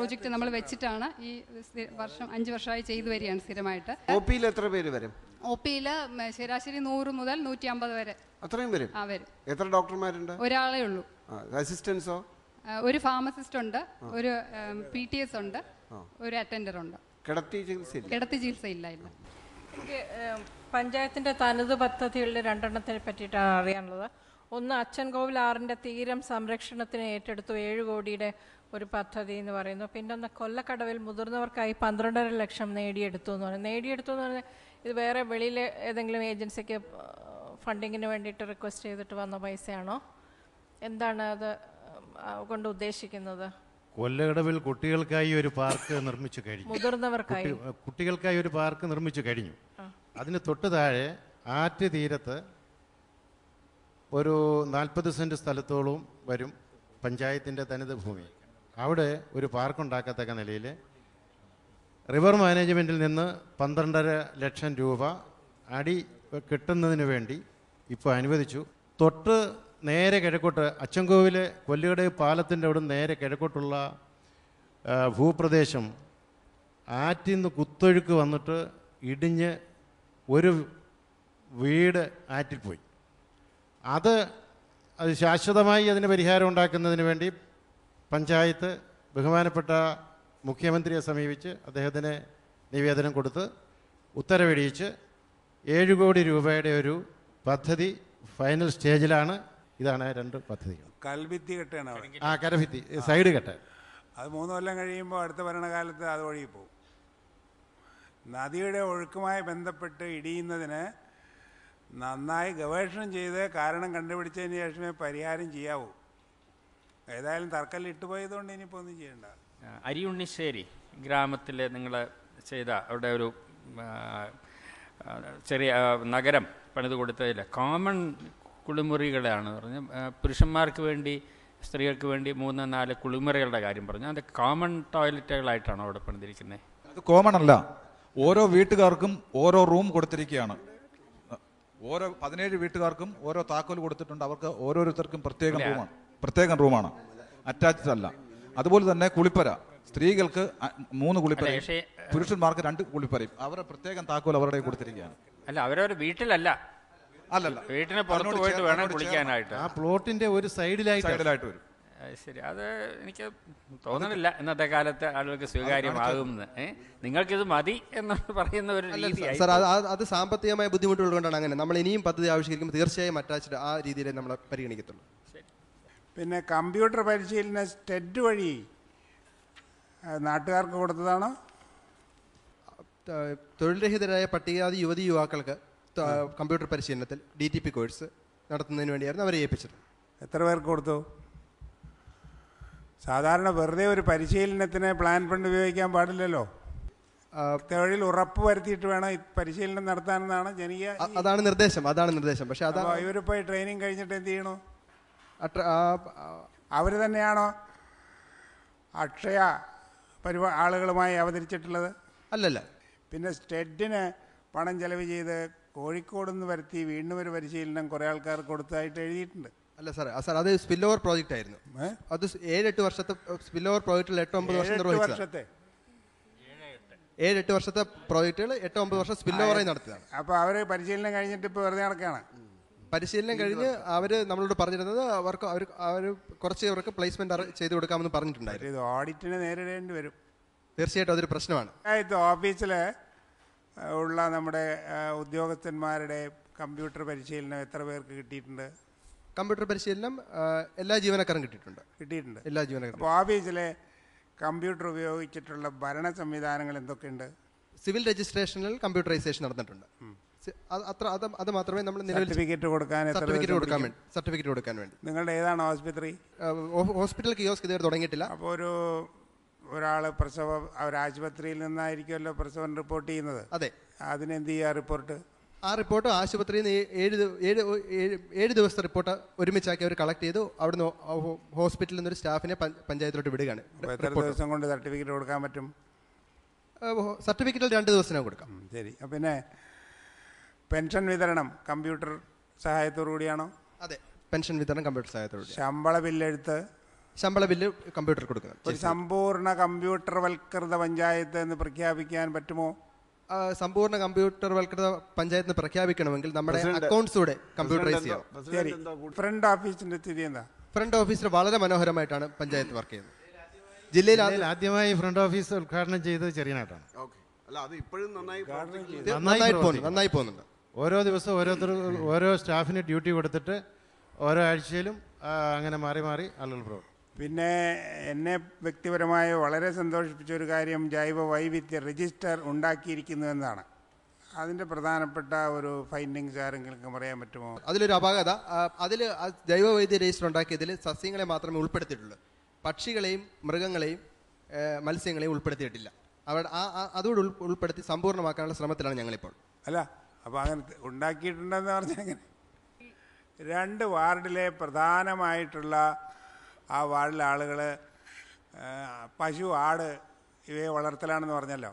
project നമ്മൾ വെച്ചിട്ടാണ് ഈ വർഷം അഞ്ച് വർഷമായി ചെയ്തു വരികയാണ് സ്ഥിരമായിട്ട് എത്ര പേര് വരും ഒ പിയിൽ ശരാശരി നൂറ് മുതൽ നൂറ്റി അമ്പത് വരെ അത്രയും വരും എത്ര ഡോക്ടർമാരുണ്ട് ഒരാളേ ഉള്ളൂ അസിസ്റ്റൻസോ ഒരു ഫാർമസിസ്റ്റ് ഉണ്ട് ഒരു പി ടി എസ് ഉണ്ട് ഒരു അറ്റൻഡർ ഉണ്ട് കിടത്തി ചികിത്സ കിടത്തി ചികിത്സ ഇല്ല ഇല്ല എനിക്ക് പഞ്ചായത്തിന്റെ തനത് പദ്ധതികളുടെ രണ്ടെണ്ണത്തിനെ പറ്റിയിട്ടാണ് അറിയാനുള്ളത് ഒന്ന് അച്ഛൻ ആറിന്റെ തീരം സംരക്ഷണത്തിന് ഏറ്റെടുത്തു ഏഴ് കോടിയുടെ ഒരു പദ്ധതി എന്ന് പറയുന്നു പിന്നെ ഒന്ന് കൊല്ലക്കടവിൽ മുതിർന്നവർക്കായി പന്ത്രണ്ടര ലക്ഷം നേടിയെടുത്തു എന്ന് പറയുന്നത് നേടിയെടുത്തു എന്ന് പറഞ്ഞാൽ ഇത് വേറെ വെളിയിൽ ഏതെങ്കിലും ഏജൻസിക്ക് ഫണ്ടിങ്ങിന് വേണ്ടിയിട്ട് റിക്വസ്റ്റ് ചെയ്തിട്ട് വന്ന പൈസയാണോ എന്താണ് അത് കൊണ്ട് ഉദ്ദേശിക്കുന്നത് കൊല്ലക്കടവിൽ കുട്ടികൾക്കായി ഒരു പാർക്ക് നിർമ്മിച്ചു കഴിഞ്ഞു മുതിർന്നവർക്കായി കുട്ടികൾക്കായി ഒരു പാർക്ക് നിർമ്മിച്ചു കഴിഞ്ഞു അതിന് തൊട്ട് താഴെ ആറ്റ് തീരത്ത് ഒരു നാൽപ്പത് സെൻറ്റ് സ്ഥലത്തോളം വരും പഞ്ചായത്തിൻ്റെ തനത് ഭൂമി അവിടെ ഒരു പാർക്കുണ്ടാക്കത്തക്ക നിലയിൽ റിവർ മാനേജ്മെൻറ്റിൽ നിന്ന് പന്ത്രണ്ടര ലക്ഷം രൂപ അടി കിട്ടുന്നതിന് വേണ്ടി ഇപ്പോൾ അനുവദിച്ചു തൊട്ട് നേരെ കിഴക്കോട്ട് അച്ചൻകോവിലെ കൊല്ലുകട പാലത്തിൻ്റെ അവിടെ നേരെ കിഴക്കോട്ടുള്ള ഭൂപ്രദേശം ആറ്റിൽ നിന്ന് കുത്തൊഴുക്ക് വന്നിട്ട് ഇടിഞ്ഞ് ഒരു വീട് ആറ്റിൽ പോയി അത് അത് ശാശ്വതമായി അതിന് പരിഹാരം ഉണ്ടാക്കുന്നതിന് വേണ്ടി പഞ്ചായത്ത് ബഹുമാനപ്പെട്ട മുഖ്യമന്ത്രിയെ സമീപിച്ച് അദ്ദേഹത്തിന് നിവേദനം കൊടുത്ത് ഉത്തരവിടിയിച്ച് ഏഴ് കോടി രൂപയുടെ ഒരു പദ്ധതി ഫൈനൽ സ്റ്റേജിലാണ് ഇതാണ് രണ്ട് പദ്ധതികൾ കൽഭിത്തി കെട്ടാണ് ആ കരഭിത്തി സൈഡ് കെട്ട അത് മൂന്ന് കൊല്ലം കഴിയുമ്പോൾ അടുത്ത ഭരണകാലത്ത് അത് വഴി പോകും നദിയുടെ ഒഴുക്കുമായി ബന്ധപ്പെട്ട് ഇടിയുന്നതിന് നന്നായി ഗവേഷണം ചെയ്ത് കാരണം കണ്ടുപിടിച്ചതിന് ശേഷമേ പരിഹാരം ചെയ്യാവൂ ഏതായാലും തറക്കല്ല് ഇട്ടുപോയതുകൊണ്ട് ഇനിയിപ്പോ ഒന്നും ചെയ്യണ്ട അരിയുണ്ണിശ്ശേരി ഗ്രാമത്തിലെ നിങ്ങൾ ചെയ്ത അവിടെ ഒരു ചെറിയ നഗരം പണിത് കൊടുത്തതിൽ കോമൺ കുളിമുറികളാണ് പറഞ്ഞ് പുരുഷന്മാർക്ക് വേണ്ടി സ്ത്രീകൾക്ക് വേണ്ടി മൂന്ന് നാല് കുളിമുറികളുടെ കാര്യം പറഞ്ഞു അത് കോമൺ ടോയ്ലറ്റുകളായിട്ടാണ് അവിടെ പണിതിരിക്കുന്നത് അത് കോമൺ അല്ല ഓരോ വീട്ടുകാർക്കും ഓരോ റൂം കൊടുത്തിരിക്കുകയാണ് ഓരോ പതിനേഴ് വീട്ടുകാർക്കും ഓരോ താക്കോൽ കൊടുത്തിട്ടുണ്ട് അവർക്ക് ഓരോരുത്തർക്കും പ്രത്യേകം റൂമാണ് പ്രത്യേകം റൂമാണ് അറ്റാച്ച്ഡ് അല്ല അതുപോലെ തന്നെ കുളിപ്പര സ്ത്രീകൾക്ക് മൂന്ന് കുളിപ്പര പുരുഷന്മാർക്ക് രണ്ട് കുളിപ്പരയും അവരുടെ പ്രത്യേകം താക്കോൽ അവരുടെ കൊടുത്തിരിക്കുകയാണ് അല്ല അവരവരുടെ വീട്ടിലല്ല അല്ലല്ല വീട്ടിന് പുറത്ത് പോയിട്ട് വേണം കുളിക്കാനായിട്ട് ആ പ്ലോട്ടിന്റെ ഒരു സൈഡിലായി സൈഡിലായിട്ട് വരും ശരി അത് എനിക്ക് തോന്നുന്നില്ല ഇന്നത്തെ കാലത്ത് ആളുകൾക്ക് സ്വീകാര്യമാകുമെന്ന് നിങ്ങൾക്കിത് മതി എന്ന് പറയുന്ന ഒരു സാർ അത് സാമ്പത്തികമായ ബുദ്ധിമുട്ടുകൾ കൊണ്ടാണ് അങ്ങനെ നമ്മൾ ഇനിയും പദ്ധതി ആവിഷ്കരിക്കുമ്പോൾ തീർച്ചയായും അറ്റാച്ച്ഡ് ആ രീതിയിലേ നമ്മൾ പരിഗണിക്കത്തുള്ളൂ പിന്നെ കമ്പ്യൂട്ടർ പരിശീലന സ്റ്റെഡ് വഴി നാട്ടുകാർക്ക് കൊടുത്തതാണോ തൊഴിൽരഹിതരായ പട്ടികജാതി യുവതി യുവാക്കൾക്ക് കമ്പ്യൂട്ടർ പരിശീലനത്തിൽ ഡി ടി പി കോഴ്സ് നടത്തുന്നതിന് വേണ്ടിയായിരുന്നു അവരെ ഏൽപ്പിച്ചത് എത്ര പേർക്ക് കൊടുത്തു സാധാരണ വെറുതെ ഒരു പരിശീലനത്തിന് പ്ലാൻ ഫണ്ട് ഉപയോഗിക്കാൻ പാടില്ലല്ലോ തൊഴിൽ ഉറപ്പ് വരുത്തിയിട്ട് വേണം പരിശീലനം നടത്താനെന്നാണ് ജനിക അതാണ് നിർദ്ദേശം അതാണ് നിർദ്ദേശം ഇവർ പോയി ട്രെയിനിങ് കഴിഞ്ഞിട്ട് എന്ത് ചെയ്യണോ അവർ തന്നെയാണോ അക്ഷയ പരിപാ ആളുകളുമായി അവതരിച്ചിട്ടുള്ളത് അല്ലല്ല പിന്നെ സ്റ്റെഡിന് പണം ചെലവ് ചെയ്ത് കോഴിക്കോട് നിന്ന് വരുത്തി വീണ്ടും ഒരു പരിശീലനം കുറെ ആൾക്കാർ കൊടുത്തതായിട്ട് എഴുതിയിട്ടുണ്ട് അല്ല സാർ സാർ അത് സ്പിൽ ഓവർ പ്രോജക്റ്റ് ആയിരുന്നു അത് ഏഴെട്ട് വർഷത്തെ സ്പിൽ ഓവർ പ്രോജക്റ്റിൽ എട്ട് ഒമ്പത് വർഷം നിർവഹിച്ചത് ഏഴെട്ട് വർഷത്തെ പ്രോജക്റ്റുകൾ എട്ട് ഒമ്പത് വർഷം സ്പിൽ ഓവറായി നടത്തിയതാണ് അപ്പോൾ അവർ പരിശീലനം കഴിഞ്ഞിട്ട് ഇപ്പോൾ വെറുതെ നടക്കുകയാണ് പരിശീലനം കഴിഞ്ഞ് അവർ നമ്മളോട് പറഞ്ഞിരുന്നത് അവർക്ക് അവർ അവർ കുറച്ച് അവർക്ക് പ്ലേസ്മെന്റ് ചെയ്ത് കൊടുക്കാമെന്ന് പറഞ്ഞിട്ടുണ്ടായിരുന്നു ഓഡിറ്റിനെ നേരിടേണ്ടി വരും തീർച്ചയായിട്ടും അതൊരു പ്രശ്നമാണ് ഇത് ഓഫീസിൽ ഉള്ള നമ്മുടെ ഉദ്യോഗസ്ഥന്മാരുടെ കമ്പ്യൂട്ടർ പരിശീലനം എത്ര പേർക്ക് കിട്ടിയിട്ടുണ്ട് കമ്പ്യൂട്ടർ പരിശീലനം എല്ലാ ജീവനക്കാരും കിട്ടിയിട്ടുണ്ട് കിട്ടിയിട്ടുണ്ട് എല്ലാ ജീവനക്കാരും ഓഫീസിലെ കമ്പ്യൂട്ടർ ഉപയോഗിച്ചിട്ടുള്ള ഭരണ സംവിധാനങ്ങൾ എന്തൊക്കെയുണ്ട് സിവിൽ രജിസ്ട്രേഷനിൽ കമ്പ്യൂട്ടറൈസേഷൻ നടന്നിട്ടുണ്ട് അത്ര അത് അത് മാത്രമേ നമ്മൾ സർട്ടിഫിക്കറ്റ് കൊടുക്കാൻ സർട്ടിഫിക്കറ്റ് കൊടുക്കാൻ വേണ്ടി സർട്ടിഫിക്കറ്റ് കൊടുക്കാൻ വേണ്ടി നിങ്ങളുടെ ഏതാണ് ആശുപത്രി ഹോസ്പിറ്റൽ കിയോസ്ക് ഇതുവരെ തുടങ്ങിയിട്ടില്ല അപ്പോൾ ഒരു ഒരാൾ പ്രസവ ഒരാശുപത്രിയിൽ നിന്നായിരിക്കുമല്ലോ പ്രസവം റിപ്പോർട്ട് ചെയ്യുന്നത് അതെ അതിനെന്ത് ചെയ്യുക റിപ്പോർട്ട് ആ റിപ്പോർട്ട് ആശുപത്രിയിൽ നിന്ന് ഏഴ് ഏഴ് ഏഴ് ദിവസത്തെ റിപ്പോർട്ട് ഒരുമിച്ചാക്കി അവർ കളക്ട് ചെയ്തു അവിടുന്ന് ഹോസ്പിറ്റലിൽ നിന്നൊരു സ്റ്റാഫിനെ പഞ്ചായത്തിലോട്ട് വിടുകയാണ് എത്ര ദിവസം കൊണ്ട് സർട്ടിഫിക്കറ്റ് കൊടുക്കാൻ പറ്റും സർട്ടിഫിക്കറ്റിൽ രണ്ട് ദിവസത്തിനാണ് കൊടുക്കാം ശരി പിന്നെ പെൻഷൻ വിതരണം കമ്പ്യൂട്ടർ സഹായത്തോടു കൂടിയാണോ അതെ പെൻഷൻ വിതരണം കമ്പ്യൂട്ടർ സഹായത്തോടെ ശമ്പള ബില്ലെടുത്ത് ശമ്പള ബില്ല് കമ്പ്യൂട്ടർ കൊടുക്കുക ഒരു സമ്പൂർണ്ണ കമ്പ്യൂട്ടർവൽകൃത പഞ്ചായത്ത് എന്ന് പ്രഖ്യാപിക്കാൻ പറ്റുമോ സമ്പൂർണ്ണ കമ്പ്യൂട്ടർവൽകൃത പഞ്ചായത്തിന് പ്രഖ്യാപിക്കണമെങ്കിൽ നമ്മുടെ അക്കൗണ്ട്സൂടെ കമ്പ്യൂട്ടറൈസ് ചെയ്യാം ശരി ഫ്രണ്ട് ഓഫീസിന്റെ സ്ഥിതി എന്താ ഫ്രണ്ട് ഓഫീസിൽ വളരെ മനോഹരമായിട്ടാണ് പഞ്ചായത്ത് വർക്ക് ചെയ്യുന്നത് ജില്ലയിൽ ആദ്യമായി ഫ്രണ്ട് ഓഫീസ് ഉദ്ഘാടനം ചെയ്തത് ചെറിയ നന്നായി പോകുന്നുണ്ട് ഓരോ ദിവസവും ഓരോരുത്തർ ഓരോ സ്റ്റാഫിന് ഡ്യൂട്ടി കൊടുത്തിട്ട് ഓരോ ആഴ്ചയിലും അങ്ങനെ മാറി മാറി ആളുകൾ പ്രവർത്തിക്കും പിന്നെ എന്നെ വ്യക്തിപരമായി വളരെ സന്തോഷിപ്പിച്ച ഒരു കാര്യം ജൈവ വൈവിധ്യ രജിസ്റ്റർ ഉണ്ടാക്കിയിരിക്കുന്നു എന്നാണ് അതിൻ്റെ പ്രധാനപ്പെട്ട ഒരു ഫൈൻഡിങ്സ് ആരെങ്കിലും പറയാൻ പറ്റുമോ അതിലൊരു അപാകത അതിൽ ജൈവ വൈദ്യ രജിസ്റ്റർ ഉണ്ടാക്കിയതിൽ സസ്യങ്ങളെ മാത്രമേ ഉൾപ്പെടുത്തിയിട്ടുള്ളൂ പക്ഷികളെയും മൃഗങ്ങളെയും മത്സ്യങ്ങളെയും ഉൾപ്പെടുത്തിയിട്ടില്ല അവിടെ ആ അതോട് ഉൾപ്പെടുത്തി സമ്പൂർണ്ണമാക്കാനുള്ള ശ്രമത്തിലാണ് ഞങ്ങളിപ്പോൾ അല്ല അപ്പോൾ അങ്ങനെ ഉണ്ടാക്കിയിട്ടുണ്ടെന്ന് പറഞ്ഞാൽ അങ്ങനെ രണ്ട് വാർഡിലെ പ്രധാനമായിട്ടുള്ള ആ വാർഡിലെ ആളുകൾ പശു ആട് ഇവയെ വളർത്തലാണെന്ന് പറഞ്ഞല്ലോ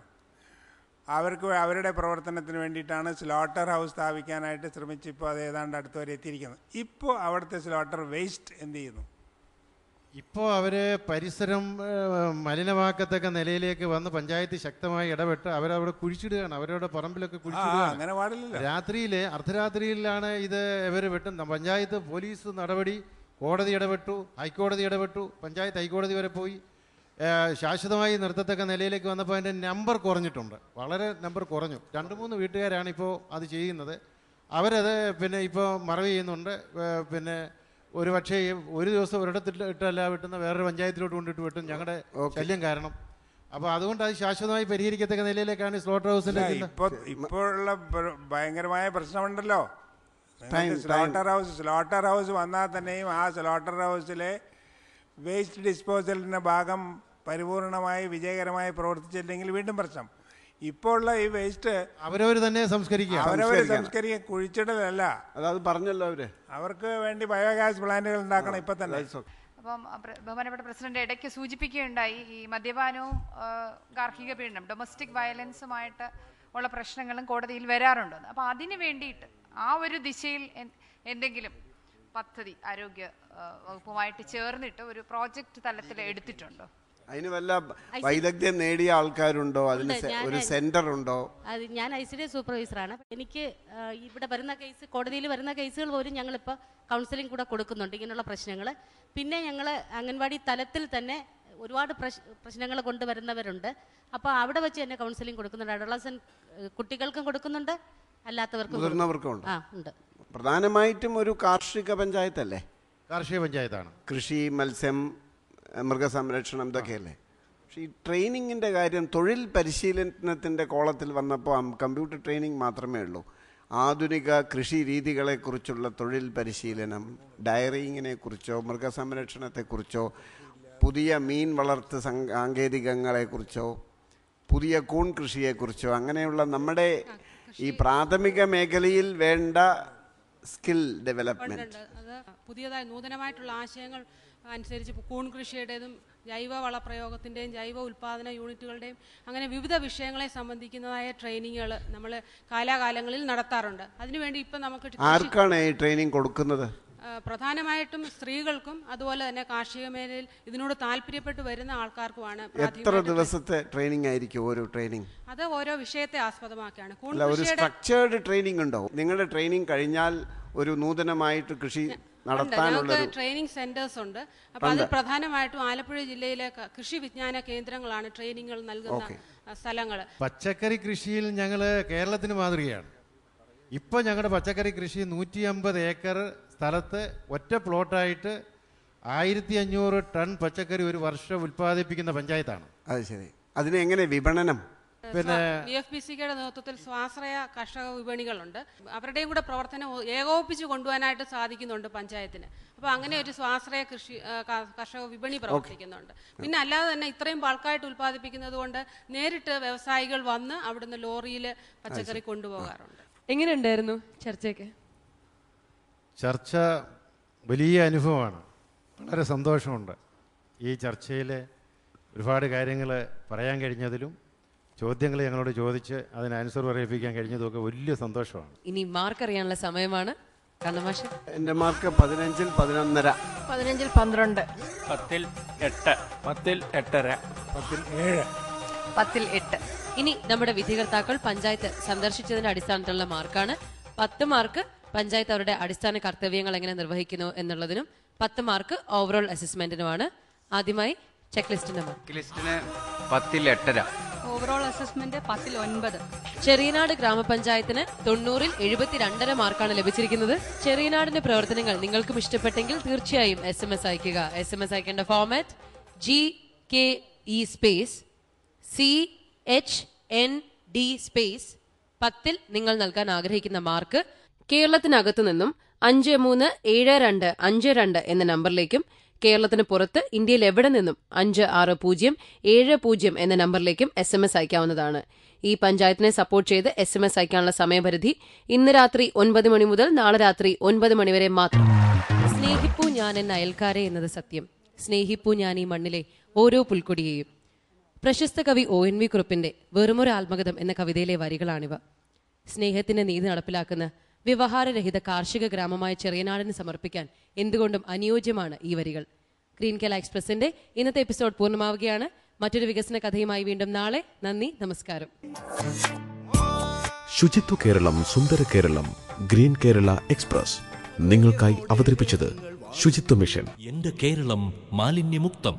അവർക്ക് അവരുടെ പ്രവർത്തനത്തിന് വേണ്ടിയിട്ടാണ് സ്ലോട്ടർ ഹൗസ് സ്ഥാപിക്കാനായിട്ട് ശ്രമിച്ചിപ്പോൾ അത് ഏതാണ്ട് അടുത്തുവരെ എത്തിയിരിക്കുന്നത് ഇപ്പോൾ അവിടുത്തെ സ്ലോട്ടർ വേസ്റ്റ് എന്ത് ചെയ്യുന്നു ഇപ്പോൾ അവർ പരിസരം മലിനമാക്കത്തക്ക നിലയിലേക്ക് വന്ന് പഞ്ചായത്ത് ശക്തമായി ഇടപെട്ട് അവരവിടെ കുഴിച്ചിടുകയാണ് അവരവിടെ പറമ്പിലൊക്കെ കുഴിച്ചിടുകയാണ് രാത്രിയിൽ അർദ്ധരാത്രിയിലാണ് ഇത് ഇവർ വെട്ടും പഞ്ചായത്ത് പോലീസ് നടപടി കോടതി ഇടപെട്ടു ഹൈക്കോടതി ഇടപെട്ടു പഞ്ചായത്ത് ഹൈക്കോടതി വരെ പോയി ശാശ്വതമായി നിർത്തത്തക്ക നിലയിലേക്ക് വന്നപ്പോൾ അതിൻ്റെ നമ്പർ കുറഞ്ഞിട്ടുണ്ട് വളരെ നമ്പർ കുറഞ്ഞു രണ്ട് മൂന്ന് വീട്ടുകാരാണ് ഇപ്പോൾ അത് ചെയ്യുന്നത് അവരത് പിന്നെ ഇപ്പോൾ മറവ് ചെയ്യുന്നുണ്ട് പിന്നെ ഒരു പക്ഷേ ഒരു ദിവസം ഒരിടത്തിട്ട് ഇട്ടല്ല വെട്ടുന്ന വേറൊരു പഞ്ചായത്തിലോട്ട് കൊണ്ടിട്ട് വിട്ടും ഞങ്ങളുടെ ശല്യം കാരണം അപ്പൊ അതുകൊണ്ട് അത് ശാശ്വതമായി പരിഹരിക്കത്തക്ക നിലയിലേക്കാണ് ഈ സ്ലോട്ടർ ഹൗസിന്റെ ഇപ്പൊ ഇപ്പോഴുള്ള ഭയങ്കരമായ പ്രശ്നമുണ്ടല്ലോ സ്ലോട്ടർ ഹൗസ് സ്ലോട്ടർ ഹൗസ് വന്നാൽ തന്നെയും ആ സ്ലോട്ടർ ഹൗസിലെ വേസ്റ്റ് ഡിസ്പോസലിന്റെ ഭാഗം പരിപൂർണമായി വിജയകരമായി പ്രവർത്തിച്ചില്ലെങ്കിൽ വീണ്ടും പ്രശ്നം ഇപ്പോൾ ഉള്ള ഈ വേസ്റ്റ് അവരവർ തന്നെ സംസ്കരിക്കുക അവരവർ സംസ്കരിക്കുക കുഴിച്ചിടലല്ല അതായത് പറഞ്ഞല്ലോ അവര് അവർക്ക് വേണ്ടി ബയോഗ്യാസ് പ്ലാന്റുകൾ ഉണ്ടാക്കണം ഇപ്പൊ തന്നെ അപ്പം ബഹുമാനപ്പെട്ട പ്രസിഡന്റ് ഇടയ്ക്ക് സൂചിപ്പിക്കുകയുണ്ടായി ഈ മദ്യപാനവും ഗാർഹിക പീഡനം ഡൊമസ്റ്റിക് വയലൻസുമായിട്ട് ഉള്ള പ്രശ്നങ്ങളും കോടതിയിൽ വരാറുണ്ട് അപ്പോൾ അതിന് വേണ്ടിയിട്ട് ആ ഒരു ദിശയിൽ എന്തെങ്കിലും പദ്ധതി ആരോഗ്യ വകുപ്പുമായിട്ട് ചേർന്നിട്ട് ഒരു പ്രോജക്റ്റ് തലത്തിൽ എടുത്തിട്ടുണ്ടോ അതിന് വല്ല വൈദഗ്ധ്യം നേടിയ ആൾക്കാരുണ്ടോ അതിന് ഒരു സെന്റർ ഉണ്ടോ അത് ഞാൻ ഐ സി ഡി ആണ് എനിക്ക് ഇവിടെ വരുന്ന കേസ് കോടതിയിൽ വരുന്ന കേസുകൾ പോലും ഞങ്ങളിപ്പോൾ കൗൺസിലിംഗ് കൂടെ കൊടുക്കുന്നുണ്ട് ഇങ്ങനെയുള്ള പ്രശ്നങ്ങൾ പിന്നെ ഞങ്ങൾ അംഗൻവാടി തലത്തിൽ തന്നെ ഒരുപാട് പ്രശ്നങ്ങൾ കൊണ്ടുവരുന്നവരുണ്ട് അപ്പോൾ അവിടെ വെച്ച് തന്നെ കൗൺസിലിംഗ് കൊടുക്കുന്നുണ്ട് അഡോളസൻ കുട്ടികൾക്കും കൊടുക്കുന്നുണ്ട് അല്ലാത്തവർക്കും ആ ഉണ്ട് പ്രധാനമായിട്ടും ഒരു കാർഷിക പഞ്ചായത്തല്ലേ കാർഷിക പഞ്ചായത്താണ് കൃഷി മത്സ്യം മൃഗസംരക്ഷണം ഇതൊക്കെയല്ലേ പക്ഷേ ഈ ട്രെയിനിങ്ങിൻ്റെ കാര്യം തൊഴിൽ പരിശീലനത്തിൻ്റെ കോളത്തിൽ വന്നപ്പോൾ കമ്പ്യൂട്ടർ ട്രെയിനിങ് മാത്രമേ ഉള്ളൂ ആധുനിക കൃഷി രീതികളെക്കുറിച്ചുള്ള തൊഴിൽ പരിശീലനം ഡയറിങ്ങിനെ കുറിച്ചോ മൃഗസംരക്ഷണത്തെക്കുറിച്ചോ പുതിയ മീൻ വളർത്ത് സാങ്കേതികങ്ങളെക്കുറിച്ചോ പുതിയ കൂൺ കൃഷിയെക്കുറിച്ചോ അങ്ങനെയുള്ള നമ്മുടെ ഈ പ്രാഥമിക മേഖലയിൽ വേണ്ട സ്കിൽ ഡെവലപ്മെന്റ് പുതിയതായി നൂതനമായിട്ടുള്ള ആശയങ്ങൾ അനുസരിച്ച് കൂൺ കൃഷിയുടേതും ജൈവ വളപ്രയോഗത്തിൻ്റെയും ജൈവ ഉൽപ്പാദന യൂണിറ്റുകളുടെയും അങ്ങനെ വിവിധ വിഷയങ്ങളെ സംബന്ധിക്കുന്നതായ ട്രെയിനിങ്ങുകൾ നമ്മൾ കാലാകാലങ്ങളിൽ നടത്താറുണ്ട് അതിനുവേണ്ടി ഇപ്പം നമുക്ക് ആർക്കാണ് ഈ ട്രെയിനിങ് കൊടുക്കുന്നത് പ്രധാനമായിട്ടും സ്ത്രീകൾക്കും അതുപോലെ തന്നെ കാർഷിക മേഖലയിൽ ഇതിനോട് താല്പര്യപ്പെട്ട് വരുന്ന ആൾക്കാർക്കുമാണ് എത്ര ദിവസത്തെ ട്രെയിനിങ് ആയിരിക്കും ഓരോ ട്രെയിനിങ് അത് ഓരോ വിഷയത്തെ ആസ്പദമാക്കിയാണ് ഒരു സ്ട്രക്ചേർഡ് ട്രെയിനിങ് ഉണ്ടോ നിങ്ങളുടെ ട്രെയിനിങ് കഴിഞ്ഞാൽ ഒരു നൂതനമായിട്ട് കൃഷി നടത്താനുള്ള ട്രെയിനിങ് സെന്റേഴ്സ് ഉണ്ട് അപ്പോൾ അത് പ്രധാനമായിട്ടും ആലപ്പുഴ ജില്ലയിലെ കൃഷി വിജ്ഞാന കേന്ദ്രങ്ങളാണ് ട്രെയിനിങ്ങുകൾ നൽകുന്ന സ്ഥലങ്ങൾ പച്ചക്കറി കൃഷിയിൽ ഞങ്ങൾ കേരളത്തിന് മാതൃകയാണ് ഇപ്പൊ ഞങ്ങളുടെ പച്ചക്കറി കൃഷി നൂറ്റി അമ്പത് ഏക്കർ സ്ഥലത്ത് ഒറ്റ പ്ലോട്ടായിട്ട് ആയിരത്തി അഞ്ഞൂറ് ടൺ പച്ചക്കറി ഒരു വർഷം ഉൽപ്പാദിപ്പിക്കുന്ന പഞ്ചായത്താണ് അത് ശരി അതിനെങ്ങനെ വിപണനം പിന്നെ ബി എഫ് ബി സിയുടെ നേതൃത്വത്തിൽ സ്വാശ്രയ കർഷക വിപണികളുണ്ട് അവരുടെയും കൂടെ പ്രവർത്തനം ഏകോപിപ്പിച്ച് കൊണ്ടുപോകാനായിട്ട് സാധിക്കുന്നുണ്ട് പഞ്ചായത്തിന് അപ്പോൾ അങ്ങനെ ഒരു സ്വാശ്രയ കൃഷി കർഷക വിപണി പ്രവർത്തിക്കുന്നുണ്ട് പിന്നെ അല്ലാതെ തന്നെ ഇത്രയും ബൾക്കായിട്ട് ഉത്പാദിപ്പിക്കുന്നത് കൊണ്ട് നേരിട്ട് വ്യവസായികൾ വന്ന് അവിടുന്ന് ലോറിയിൽ പച്ചക്കറി കൊണ്ടുപോകാറുണ്ട് എങ്ങനെയുണ്ടായിരുന്നു ചർച്ചയ്ക്ക് ചർച്ച വലിയ അനുഭവമാണ് വളരെ സന്തോഷമുണ്ട് ഈ ചർച്ചയിൽ ഒരുപാട് കാര്യങ്ങൾ പറയാൻ കഴിഞ്ഞതിലും ചോദ്യങ്ങൾ ഞങ്ങളോട് ചോദിച്ച് അതിന് ആൻസർ പറയിപ്പിക്കാൻ കഴിഞ്ഞതൊക്കെ വലിയ സന്തോഷമാണ് ഇനി മാർക്ക് അറിയാനുള്ള സമയമാണ് കണ്ണമാഷ എന്റെ മാർക്ക് പതിനഞ്ചിൽ പതിനൊന്നര പതിനഞ്ചിൽ പന്ത്രണ്ട് പത്തിൽ എട്ട് പത്തിൽ എട്ടര പത്തിൽ ഏഴ് പത്തിൽ എട്ട് ഇനി നമ്മുടെ വിധികർത്താക്കൾ പഞ്ചായത്ത് സന്ദർശിച്ചതിന്റെ അടിസ്ഥാനത്തിലുള്ള മാർക്കാണ് പത്ത് മാർക്ക് പഞ്ചായത്ത് അവരുടെ അടിസ്ഥാന കർത്തവ്യങ്ങൾ എങ്ങനെ നിർവഹിക്കുന്നു എന്നുള്ളതിനും പത്ത് മാർക്ക് ഓവറോൾ അസസ്മെന്റിനുമാണ് ആദ്യമായി ചെക്ക് ലിസ്റ്റിന്റെ മാർക്ക് ലിസ്റ്റിന് പത്തിൽ എട്ടര ഓവറോൾ അസസ്മെന്റ് പത്തിൽ ഒൻപത് ചെറിയനാട് ഗ്രാമപഞ്ചായത്തിന് തൊണ്ണൂറിൽ എഴുപത്തിരണ്ടര മാർക്കാണ് ലഭിച്ചിരിക്കുന്നത് ചെറിയനാടിന്റെ പ്രവർത്തനങ്ങൾ നിങ്ങൾക്കും ഇഷ്ടപ്പെട്ടെങ്കിൽ തീർച്ചയായും എസ് എം എസ് അയക്കുക എസ് എം എസ് അയക്കേണ്ട format G K E space C H N D space പത്തിൽ നിങ്ങൾ നൽകാൻ ആഗ്രഹിക്കുന്ന മാർക്ക് കേരളത്തിനകത്തു നിന്നും അഞ്ച് മൂന്ന് ഏഴ് രണ്ട് അഞ്ച് രണ്ട് എന്ന നമ്പറിലേക്കും കേരളത്തിന് പുറത്ത് ഇന്ത്യയിൽ എവിടെ നിന്നും അഞ്ച് ആറ് പൂജ്യം ഏഴ് പൂജ്യം എന്ന നമ്പറിലേക്കും എസ് എം എസ് അയക്കാവുന്നതാണ് ഈ പഞ്ചായത്തിനെ സപ്പോർട്ട് ചെയ്ത് എസ് എം എസ് അയക്കാനുള്ള സമയപരിധി ഇന്ന് രാത്രി ഒൻപത് മണി മുതൽ നാളെ രാത്രി ഒൻപത് മണിവരെ മാത്രം സ്നേഹിപ്പൂ ഞാൻ എന്ന അയൽക്കാരെ എന്നത് സത്യം സ്നേഹിപ്പൂ ഞാൻ ഈ മണ്ണിലെ ഓരോ പുൽക്കൊടിയെയും പ്രശസ്ത കവി ഒ എൻ വി കുറുപ്പിന്റെ വെറുമൊരു ആത്മകഥം എന്ന കവിതയിലെ വരികളാണിവ സ്നേഹത്തിന്റെ നീതി നടപ്പിലാക്കുന്ന വ്യവഹാരരഹിത കാർഷിക ഗ്രാമമായ ചെറിയനാടിന് സമർപ്പിക്കാൻ എന്തുകൊണ്ടും അനുയോജ്യമാണ് ഈ വരികൾ ഗ്രീൻ കേല എക്സ്പ്രസിന്റെ ഇന്നത്തെ എപ്പിസോഡ് പൂർണ്ണമാവുകയാണ് മറ്റൊരു വികസന കഥയുമായി വീണ്ടും നാളെ നന്ദി നമസ്കാരം ശുചിത്വ കേരളം സുന്ദര കേരളം ഗ്രീൻ കേരള എക്സ്പ്രസ് നിങ്ങൾക്കായി അവതരിപ്പിച്ചത് ശുചിത്വ മിഷൻ എന്റെ കേരളം മാലിന്യമുക്തം